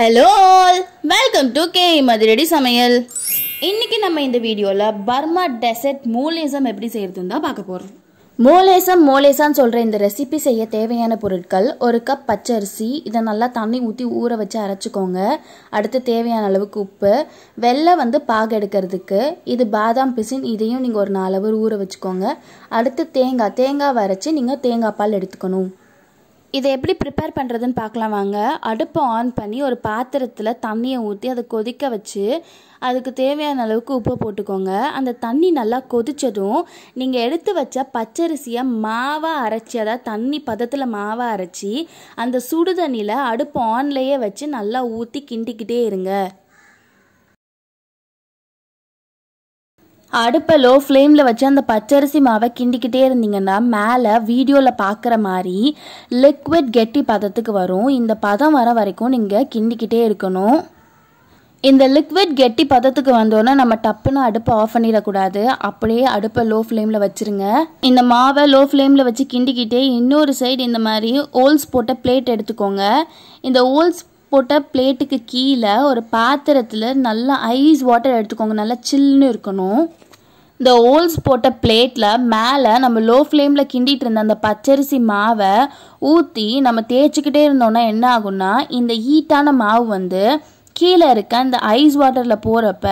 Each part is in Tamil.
ஹலோ வெல்கம் டு கே மதுரடி சமையல் இன்றைக்கி நம்ம இந்த வீடியோவில் பர்மா டெசர்ட் மூலேசம் எப்படி செய்கிறதுன்னு தான் பார்க்க போகிறோம் மோலேசம் மோலேசான்னு சொல்கிற இந்த ரெசிபி செய்ய தேவையான பொருட்கள் ஒரு கப் பச்சரிசி இதை நல்லா தண்ணி ஊற்றி ஊற வச்சு அரைச்சிக்கோங்க அடுத்து தேவையான அளவுக்கு உப்பு வெள்ளை வந்து பாகு எடுக்கிறதுக்கு இது பாதாம் பிசின் இதையும் நீங்கள் ஒரு நாலு ஊற வச்சுக்கோங்க அடுத்து தேங்காய் தேங்காய் வரைச்சி நீங்கள் தேங்காய் பால் எடுத்துக்கணும் இதை எப்படி ப்ரிப்பேர் பண்ணுறதுன்னு பார்க்கலாம் வாங்க அடுப்பை ஆன் பண்ணி ஒரு பாத்திரத்தில் தண்ணியை ஊற்றி அதை கொதிக்க வச்சு அதுக்கு தேவையான அளவுக்கு உப்பு போட்டுக்கோங்க அந்த தண்ணி நல்லா கொதித்ததும் நீங்கள் எடுத்து வச்ச பச்சரிசியை மாவாக அரைச்சி அதாவது தண்ணி பதத்தில் மாவாக அரைச்சி அந்த சுடு தண்ணியில் அடுப்பு ஆன்லேயே வச்சு நல்லா ஊற்றி கிண்டிக்கிட்டே இருங்க அடுப்பை லோ ஃப்ளேமில் வச்சு அந்த பச்சரிசி மாவை கிண்டிக்கிட்டே இருந்தீங்கன்னா மேலே வீடியோவில் பார்க்குற மாதிரி லிக்விட் கெட்டி பதத்துக்கு வரும் இந்த பதம் வர வரைக்கும் நீங்கள் கிண்டிக்கிட்டே இருக்கணும் இந்த லிக்விட் கெட்டி பதத்துக்கு வந்தோன்னே நம்ம டப்புன்னு அடுப்பை ஆஃப் பண்ணிடக்கூடாது அப்படியே அடுப்பை லோ ஃப்ளேமில் வச்சுருங்க இந்த மாவை லோ ஃப்ளேமில் வச்சு கிண்டிக்கிட்டே இன்னொரு சைடு இந்த மாதிரி ஓல்ஸ் போட்ட பிளேட் எடுத்துக்கோங்க இந்த ஓல்ஸ் போட்ட பிளேட்டுக்கு கீழே ஒரு பாத்திரத்தில் நல்லா ஐஸ் வாட்டர் எடுத்துக்கோங்க நல்லா சில்லுன்னு இருக்கணும் இந்த ஓல்ஸ் போட்ட பிளேட்டில் மேலே நம்ம லோ ஃப்ளேமில் கிண்டிகிட்டு இருந்த அந்த பச்சரிசி மாவை ஊற்றி நம்ம தேய்ச்சிக்கிட்டே இருந்தோன்னா என்ன ஆகும்னா இந்த ஹீட்டான மாவு வந்து கீழே இருக்க இந்த ஐஸ் வாட்டரில் போகிறப்ப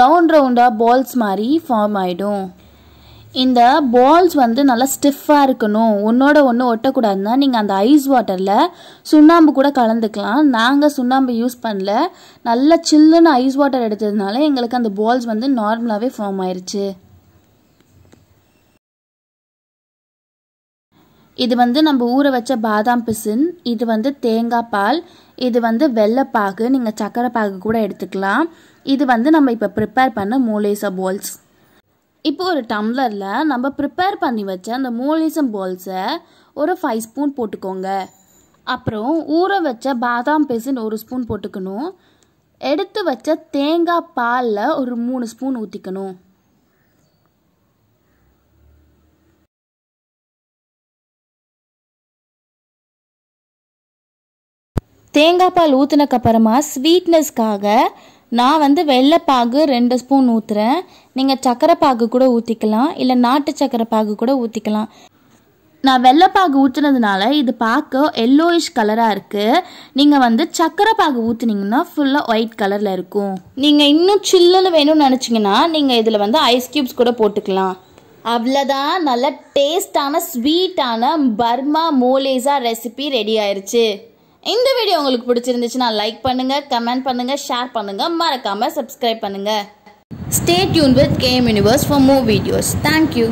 ரவுண்ட் ரவுண்டாக பால்ஸ் மாதிரி ஃபார்ம் ஆகிடும் இந்த பால்ஸ் வந்து நல்லா ஸ்டிஃபாக இருக்கணும் ஒன்றோட ஒன்று ஒட்டக்கூடாதுனா நீங்கள் அந்த ஐஸ் வாட்டரில் சுண்ணாம்பு கூட கலந்துக்கலாம் நாங்கள் சுண்ணாம்பு யூஸ் பண்ணல நல்லா சில்லுன்னு ஐஸ் வாட்டர் எடுத்ததுனால எங்களுக்கு அந்த பால்ஸ் வந்து நார்மலாகவே ஃபார்ம் ஆயிடுச்சு இது வந்து நம்ம ஊற வச்ச பாதாம் பிசின் இது வந்து தேங்காய் பால் இது வந்து வெள்ளைப்பாகு நீங்கள் சக்கரைப்பாகு கூட எடுத்துக்கலாம் இது வந்து நம்ம இப்போ ப்ரிப்பேர் பண்ண மூலேசா பால்ஸ் இப்போ ஒரு டம்ளரில் நம்ம ப்ரிப்பேர் பண்ணி வச்ச அந்த மூலிசம் பால்ஸை ஒரு ஃபைவ் ஸ்பூன் போட்டுக்கோங்க அப்புறம் ஊற வச்ச பாதாம் பேசின் ஒரு ஸ்பூன் போட்டுக்கணும் எடுத்து வச்ச தேங்காய் பாலில் ஒரு மூணு ஸ்பூன் ஊற்றிக்கணும் தேங்காய் பால் ஊற்றினக்கப்புறமா ஸ்வீட்னஸ்க்காக நான் வந்து வெள்ளைப்பாகு ரெண்டு ஸ்பூன் ஊற்றுறேன் நீங்கள் சக்கரை பாகு கூட ஊற்றிக்கலாம் இல்லை நாட்டு சக்கரை பாகு கூட ஊற்றிக்கலாம் நான் வெள்ளைப்பாகு ஊற்றுனதுனால இது பார்க்க எல்லோயிஷ் கலராக இருக்குது நீங்கள் வந்து சக்கரை பாகு ஊற்றுனீங்கன்னா ஃபுல்லாக ஒயிட் கலரில் இருக்கும் நீங்கள் இன்னும் சில்லுன்னு வேணும்னு நினச்சிங்கன்னா நீங்கள் இதில் வந்து ஐஸ் க்யூப்ஸ் கூட போட்டுக்கலாம் அவ்வளோதான் நல்ல டேஸ்டான ஸ்வீட்டான பர்மா மோலேசா ரெசிபி ரெடி ஆயிடுச்சு இந்த வீடியோ உங்களுக்கு பிடிச்சிருந்துச்சுன்னா லைக் பண்ணுங்கள் கமெண்ட் பண்ணுங்கள் ஷேர் பண்ணுங்கள் மறக்காமல் சப்ஸ்கிரைப் பண்ணுங்கள் ஸ்டேட் யூன் with game universe for more videos thank you